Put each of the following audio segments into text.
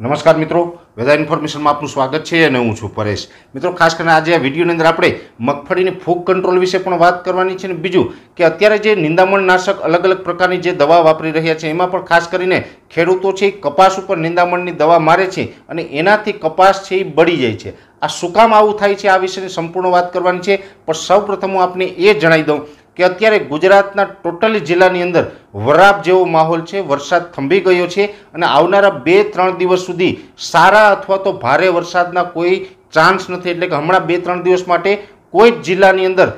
નમસ્કાર મિત્રો વેધર ઇન્ફોર્મેશનમાં આપનું સ્વાગત છે અને હું છું પરેશ મિત્રો ખાસ કરીને આજે આ વિડીયોની અંદર આપણે મગફળીની ફૂગ કંટ્રોલ વિશે પણ વાત કરવાની છે અને બીજું કે અત્યારે જે નિંદામણ નાશક અલગ અલગ પ્રકારની જે દવા વાપરી રહ્યા છે એમાં પણ ખાસ કરીને ખેડૂતો છે કપાસ ઉપર નિંદામણની દવા મારે છે અને એનાથી કપાસ છે એ બળી જાય છે આ શું કામ આવું થાય છે આ વિશેની સંપૂર્ણ વાત કરવાની છે પણ સૌપ્રથમ હું આપને એ જણાવી દઉં કે અત્યારે ગુજરાતના ટોટલી જિલ્લાની અંદર વરાપ જેવો માહોલ છે વરસાદ થંભી ગયો છે અને આવનારા બે ત્રણ દિવસ સુધી સારા અથવા તો ભારે વરસાદના કોઈ ચાન્સ નથી એટલે કે હમણાં બે ત્રણ દિવસ માટે કોઈ જ જિલ્લાની અંદર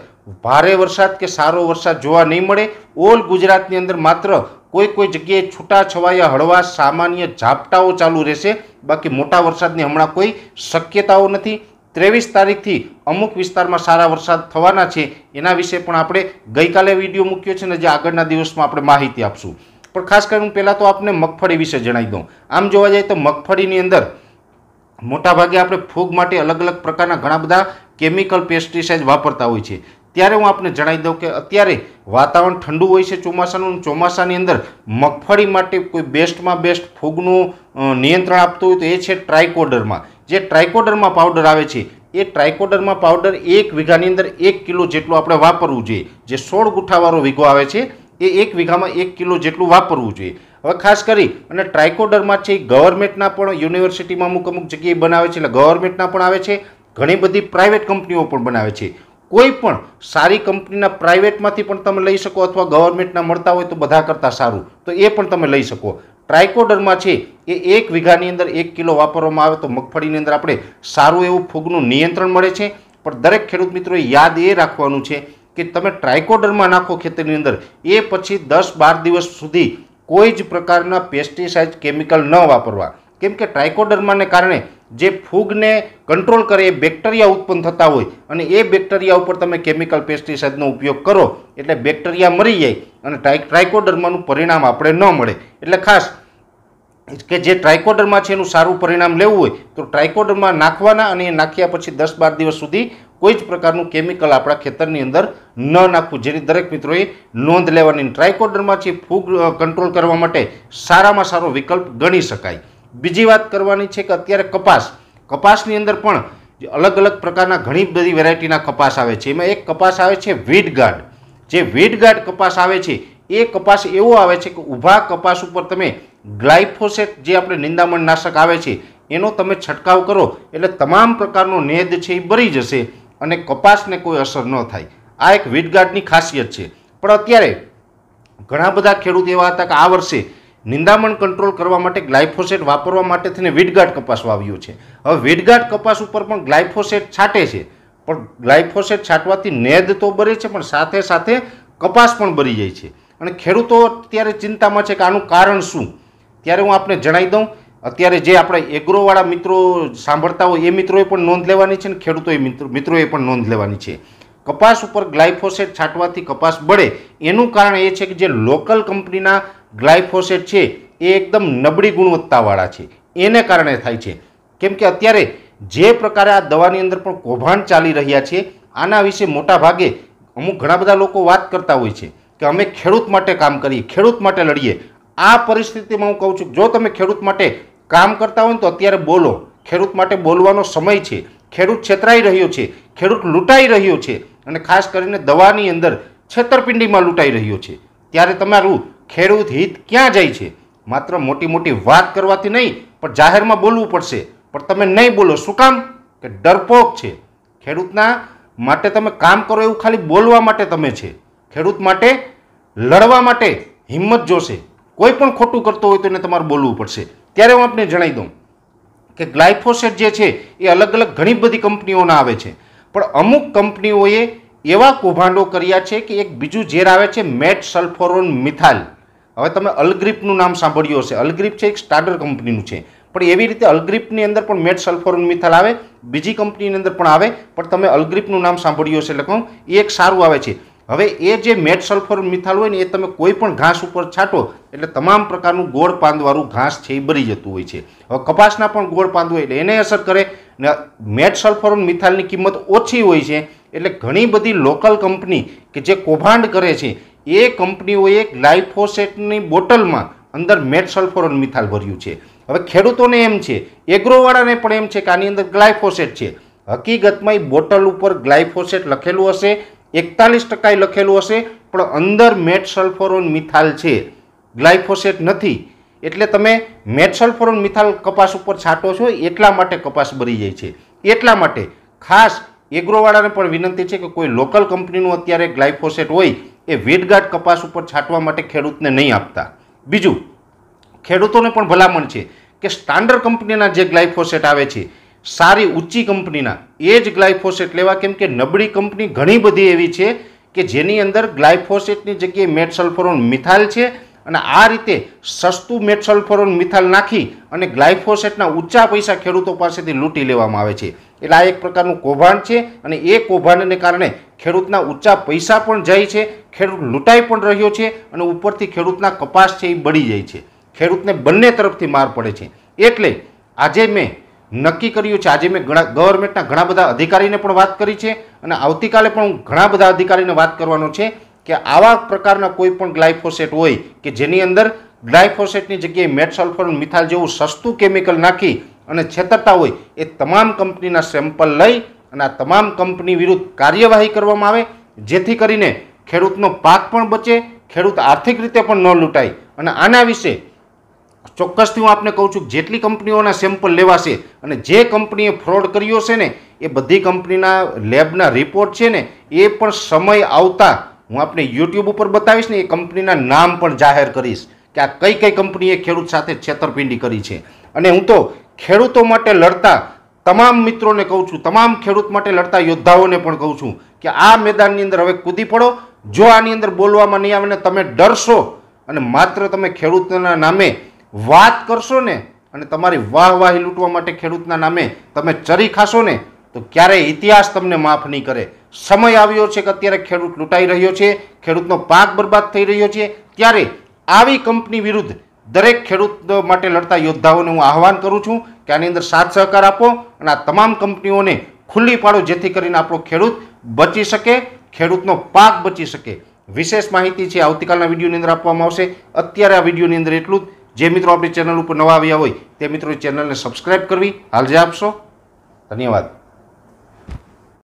ભારે વરસાદ કે સારો વરસાદ જોવા નહીં મળે ઓલ ગુજરાતની અંદર માત્ર કોઈ કોઈ જગ્યાએ છૂટાછવાયા હળવા સામાન્ય ઝાપટાઓ ચાલુ રહેશે બાકી મોટા વરસાદની હમણાં કોઈ શક્યતાઓ નથી ત્રેવીસ તારીખથી અમુક વિસ્તારમાં સારા વરસાદ થવાના છે એના વિશે પણ આપણે ગઈકાલે વિડીયો મૂક્યો છે ને જે આગળના દિવસમાં આપણે માહિતી આપશું પણ ખાસ કરીને પહેલાં તો આપણે મગફળી વિશે જણાવી દઉં આમ જોવા જઈએ તો મગફળીની અંદર મોટાભાગે આપણે ફૂગ માટે અલગ અલગ પ્રકારના ઘણા બધા કેમિકલ પેસ્ટિસાઇડ વાપરતા હોય છે ત્યારે હું આપને જણાવી દઉં કે અત્યારે વાતાવરણ ઠંડુ હોય છે ચોમાસાનું ચોમાસાની અંદર મગફળી માટે કોઈ બેસ્ટમાં બેસ્ટ ફૂગનું નિયંત્રણ આપતું હોય તો એ છે ટ્રાયકોડરમાં જે ટ્રાયકોડરમાં પાવડર આવે છે એ ટ્રાયકોડરમાં પાવડર એક વીઘાની અંદર એક કિલો જેટલું આપણે વાપરવું જોઈએ જે સોળ ગુઠાવાળો વીઘો આવે છે એ એક વીઘામાં એક કિલો જેટલું વાપરવું જોઈએ હવે ખાસ કરી અને ટ્રાયકોડરમાં છે એ ગવર્મેન્ટના પણ યુનિવર્સિટીમાં અમુક અમુક જગ્યાએ બનાવે છે એટલે ગવર્મેન્ટના પણ આવે છે ઘણી બધી પ્રાઇવેટ કંપનીઓ પણ બનાવે છે કોઈ પણ સારી કંપનીના પ્રાઇવેટમાંથી પણ તમે લઈ શકો અથવા ગવર્મેન્ટના મળતા હોય તો બધા કરતાં સારું તો એ પણ તમે લઈ શકો ટ્રાયકોડર્મા છે એ એક વીઘાની અંદર એક કિલો વાપરવામાં આવે તો મગફળીની અંદર આપણે સારું એવું ફૂગનું નિયંત્રણ મળે છે પણ દરેક ખેડૂત મિત્રોએ યાદ એ રાખવાનું છે કે તમે ટ્રાયકોડરમાં નાખો ખેતરની અંદર એ પછી દસ બાર દિવસ સુધી કોઈ જ પ્રકારના પેસ્ટિસાઇડ કેમિકલ ન વાપરવા કેમ કે ટ્રાયકોડર્માને કારણે જે ફૂગને કંટ્રોલ કરે એ બેક્ટેરિયા ઉત્પન્ન થતા હોય અને એ બેક્ટેરિયા ઉપર તમે કેમિકલ પેસ્ટિસાઇડનો ઉપયોગ કરો એટલે બેક્ટેરિયા મરી જાય અને ટ્રાય ટ્રાયકોડર્માનું પરિણામ આપણે ન મળે એટલે ખાસ કે જે ટ્રાયકોડરમાં છે એનું સારું પરિણામ લેવું હોય તો ટ્રાયકોડરમાં નાખવાના અને એ નાખ્યા પછી દસ બાર દિવસ સુધી કોઈ જ પ્રકારનું કેમિકલ આપણા ખેતરની અંદર ન નાખવું જેની દરેક મિત્રોએ નોંધ લેવાની ટ્રાયકોડરમાં છે ફૂગ કંટ્રોલ કરવા માટે સારામાં સારો વિકલ્પ ગણી શકાય બીજી વાત કરવાની છે કે અત્યારે કપાસ કપાસની અંદર પણ અલગ અલગ પ્રકારના ઘણી બધી વેરાયટીના કપાસ આવે છે એમાં એક કપાસ આવે છે વીડગાર્ડ જે વીડગાર્ડ કપાસ આવે છે એ કપાસ એવો આવે છે કે ઊભા કપાસ ઉપર તમે ગ્લાયફોસેટ જે આપણે નિંદામણ નાશક આવે છે એનો તમે છંટકાવ કરો એટલે તમામ પ્રકારનો નેદ છે એ બરી જશે અને કપાસને કોઈ અસર ન થાય આ એક વીટગાર્ડની ખાસિયત છે પણ અત્યારે ઘણા બધા ખેડૂત એવા હતા કે આ વર્ષે નિંદામણ કંટ્રોલ કરવા માટે ગ્લાયફોસેટ વાપરવા માટે થઈને વીટગાર્ડ કપાસ વાવ્યો છે હવે વીટગાર્ડ કપાસ ઉપર પણ ગ્લાયફોસેટ છાંટે છે પણ ગ્લાયફોસેટ છાંટવાથી નેદ તો બરે છે પણ સાથે સાથે કપાસ પણ બરી જાય છે અને ખેડૂતો અત્યારે ચિંતામાં છે કે આનું કારણ શું ત્યારે હું આપને જણાવી દઉં અત્યારે જે આપણે એગ્રોવાળા મિત્રો સાંભળતા હોય એ મિત્રોએ પણ નોંધ લેવાની છે ને ખેડૂતોએ મિત્રો મિત્રોએ પણ નોંધ લેવાની છે કપાસ ઉપર ગ્લાયફોસેટ છાંટવાથી કપાસ બળે એનું કારણ એ છે કે જે લોકલ કંપનીના ગ્લાયફોસેટ છે એ એકદમ નબળી ગુણવત્તાવાળા છે એને કારણે થાય છે કેમ કે અત્યારે જે પ્રકારે આ દવાની અંદર પણ કૌભાંડ ચાલી રહ્યા છે આના વિશે મોટા ભાગે અમુક ઘણા બધા લોકો વાત કરતા હોય છે કે અમે ખેડૂત માટે કામ કરીએ ખેડૂત માટે લડીએ આ પરિસ્થિતિમાં હું કહું છું જો તમે ખેડૂત માટે કામ કરતા હોય તો અત્યારે બોલો ખેડૂત માટે બોલવાનો સમય છે ખેડૂત છેતરાઈ રહ્યો છે ખેડૂત લૂંટાઈ રહ્યો છે અને ખાસ કરીને દવાની અંદર છેતરપિંડીમાં લૂંટાઈ રહ્યો છે ત્યારે તમારું ખેડૂત હિત ક્યાં જાય છે માત્ર મોટી મોટી વાત કરવાથી નહીં પણ જાહેરમાં બોલવું પડશે પણ તમે નહીં બોલો શું કામ કે ડરપોક છે ખેડૂતના માટે તમે કામ કરો એવું ખાલી બોલવા માટે તમે છે ખેડૂત માટે લડવા માટે હિંમત જોશે કોઈ પણ ખોટું કરતો હોય તો એને તમારે બોલવું પડશે ત્યારે હું આપને જણાવી દઉં કે ગ્લાયફોસેટ જે છે એ અલગ અલગ ઘણી બધી કંપનીઓના આવે છે પણ અમુક કંપનીઓએ એવા કૌભાંડો કર્યા છે કે એક બીજું ઝેર આવે છે મેટ સલ્ફોરોન મિથાલ હવે તમે અલગ્રીપનું નામ સાંભળ્યું હશે અલગ્રીપ છે એક સ્ટાર્ટર કંપનીનું છે પણ એવી રીતે અલગ્રીપની અંદર પણ મેટ સલ્ફોરોન મિથાલ આવે બીજી કંપનીની અંદર પણ આવે પણ તમે અલગ્રીપનું નામ સાંભળ્યું હશે લખો એ એક સારું આવે છે હવે એ જે મેટ સલ્ફર મિથાલ હોય ને એ તમે કોઈ પણ ઘાસ ઉપર છાંટો એટલે તમામ પ્રકારનું ગોળ પાંદવાળું ઘાસ છે એ બળી જતું હોય છે હવે કપાસના પણ ગોળ પાંદ હોય એટલે એને અસર કરે ને મેટ સલ્ફર મિથાલની કિંમત ઓછી હોય છે એટલે ઘણી બધી લોકલ કંપની કે જે કૌભાંડ કરે છે એ કંપનીઓએ ગ્લાયફોસેટની બોટલમાં અંદર મેટ સલ્ફોરોન મિથાલ ભર્યું છે હવે ખેડૂતોને એમ છે એગ્રોવાળાને પણ એમ છે કે આની અંદર ગ્લાયફોસેટ છે હકીકતમાં એ બોટલ ઉપર ગ્લાયફોસેટ લખેલું હશે એકતાલીસ ટકાએ લખેલું હશે પણ અંદર મેટ સલ્ફોરોન મિથાલ છે ગ્લાયફોસેટ નથી એટલે તમે મેટ સલ્ફોરોન મિથાલ કપાસ ઉપર છાંટો છો એટલા માટે કપાસ બળી જાય છે એટલા માટે ખાસ એગ્રોવાળાને પણ વિનંતી છે કે કોઈ લોકલ કંપનીનું અત્યારે ગ્લાયફોસેટ હોય એ વીડગાર્ડ કપાસ ઉપર છાંટવા માટે ખેડૂતને નહીં આપતા બીજું ખેડૂતોને પણ ભલામણ છે કે સ્ટાન્ડર્ડ કંપનીના જે ગ્લાયફોસેટ આવે છે સારી ઊંચી કંપનીના એ જ ગ્લાયફોસેટ લેવા કેમ કે નબળી કંપની ઘણી બધી એવી છે કે જેની અંદર ગ્લાયફોસેટની જગ્યાએ મેટ સલ્ફોરોન મિથાઇલ છે અને આ રીતે સસ્તું મેટ સલ્ફોરોન મિથાલ નાખી અને ગ્લાયફોસેટના ઊંચા પૈસા ખેડૂતો પાસેથી લૂંટી લેવામાં આવે છે એટલે આ એક પ્રકારનું કૌભાંડ છે અને એ કૌભાંડને કારણે ખેડૂતના ઊંચા પૈસા પણ જાય છે ખેડૂત લૂંટાઈ પણ રહ્યો છે અને ઉપરથી ખેડૂતના કપાસ છે એ બળી જાય છે ખેડૂતને બંને તરફથી માર પડે છે એટલે આજે મેં નક્કી કર્યું છે આજે મેં ઘણા ગવર્મેન્ટના ઘણા બધા અધિકારીને પણ વાત કરી છે અને આવતીકાલે પણ હું ઘણા બધા અધિકારીને વાત કરવાનો છે કે આવા પ્રકારના કોઈ પણ ગ્લાયફોસેટ હોય કે જેની અંદર ગ્લાયફોસેટની જગ્યાએ મેટસલ્ફર મિથાલ જેવું સસ્તું કેમિકલ નાખી અને છેતરતા હોય એ તમામ કંપનીના સેમ્પલ લઈ અને આ તમામ કંપની વિરુદ્ધ કાર્યવાહી કરવામાં આવે જેથી કરીને ખેડૂતનો પાક પણ બચે ખેડૂત આર્થિક રીતે પણ ન લૂંટાય અને આના વિશે ચોક્કસથી હું આપને કહું છું જેટલી કંપનીઓના સેમ્પલ લેવાશે અને જે કંપનીએ ફ્રોડ કર્યો છે ને એ બધી કંપનીના લેબના રિપોર્ટ છે ને એ પણ સમય આવતા હું આપને યુટ્યુબ ઉપર બતાવીશ ને એ કંપનીના નામ પણ જાહેર કરીશ કે આ કઈ કઈ કંપનીએ ખેડૂત સાથે છેતરપિંડી કરી છે અને હું તો ખેડૂતો માટે લડતા તમામ મિત્રોને કહું છું તમામ ખેડૂત માટે લડતા યોદ્ધાઓને પણ કહું છું કે આ મેદાનની અંદર હવે કૂદી પડો જો આની અંદર બોલવામાં નહીં આવે ને તમે ડરશો અને માત્ર તમે ખેડૂતના નામે વાત કરશો ને અને તમારી વાહવાહી લૂંટવા માટે ખેડૂતના નામે તમે ચરી ખાશો ને તો ક્યારેય ઇતિહાસ તમને માફ નહીં કરે સમય આવ્યો છે કે અત્યારે ખેડૂત લૂંટાઈ રહ્યો છે ખેડૂતનો પાક બરબાદ થઈ રહ્યો છે ત્યારે આવી કંપની વિરુદ્ધ દરેક ખેડૂત માટે લડતા યોદ્ધાઓને હું આહવાન કરું છું કે આની અંદર સાથ સહકાર આપો અને આ તમામ કંપનીઓને ખુલ્લી પાડો જેથી કરીને આપણો ખેડૂત બચી શકે ખેડૂતનો પાક બચી શકે વિશેષ માહિતી છે આવતીકાલના વિડીયોની અંદર આપવામાં આવશે અત્યારે આ વિડીયોની અંદર એટલું જ જે મિત્રો આપણી ચેનલ ઉપર નવા આવ્યા હોય તે મિત્રો ચેનલને સબસ્ક્રાઈબ કરવી હાલજે આપશો ધન્યવાદ